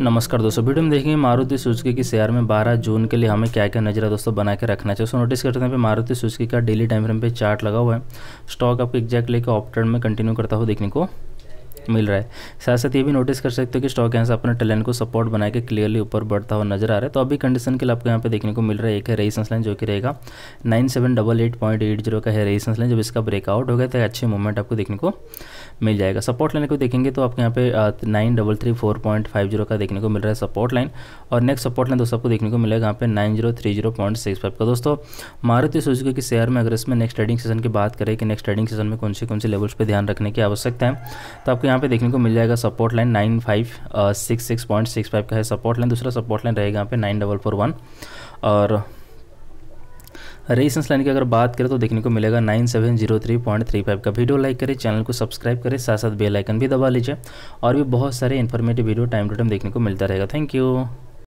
नमस्कार दोस्तों वीडियो में देखेंगे मारुति सुजुकी की शेयर में 12 जून के लिए हमें क्या क्या नजरा दोस्तों बना के रखना चाहिए उसको नोटिस करते हैं पे मारुति सुजुकी का डेली टाइम फ्रेम पे चार्ट लगा हुआ है स्टॉक आपको एग्जैक्ट लेकर ऑप्टर्न में कंटिन्यू करता हुआ देखने को मिल रहा है साथ साथ ये भी नोटिस कर सकते हो कि स्टॉक यहाँ से अपने टैलेंट को सपोर्ट बना के क्लियरली ऊपर बढ़ता हुआ नजर आ रहा है तो अभी कंडीशन के लिए आपको यहाँ पे देखने को मिल रहा है एक है रेजिस्टेंस लाइन जो कि रहेगा nine seven double eight point eight zero का है रेजिस्टेंस लाइन जब इसका ब्रेकआउट हो गया तो अच्छे मूवमेंट आपको देखने को मिल जाएगा सपोर्ट लाइन को देखेंगे तो आपको यहाँ पे nine double three four point five zero का देखने को मिल रहा है सपोर्ट लाइन और नेक्स्ट सपोर्ट लाइन दोस्तों आपको देखने को मिलेगा यहाँ पे nine zero three zero point six five का दोस्तों मारुति सुजुकी के शेयर में अगर इसमें नेक्स्ट ट्रेडिंग सेशन की बात करें कि नेक्स्ट ट्रेडिंग सेशन में कौन से कौन से लेवल्स पर ध्यान रखने की आवश्यकता है तो आपको यहाँ यहाँ पे देखने को मिल जाएगा support line nine five six six point six five का है सपोर्ट लाइन दूसरा सपोर्ट लाइन रहेगा यहाँ पे नाइन डबल फोर वन और रेजिस्टेंस लाइन की अगर बात करें तो देखने को मिलेगा nine seven zero three point three five का वीडियो लाइक करें चैनल को सब्सक्राइब करें साथ साथ बेल आइकन भी दबा लीजिए और भी बहुत सारे informative video time to time देखने को मिलता रहेगा थैंक यू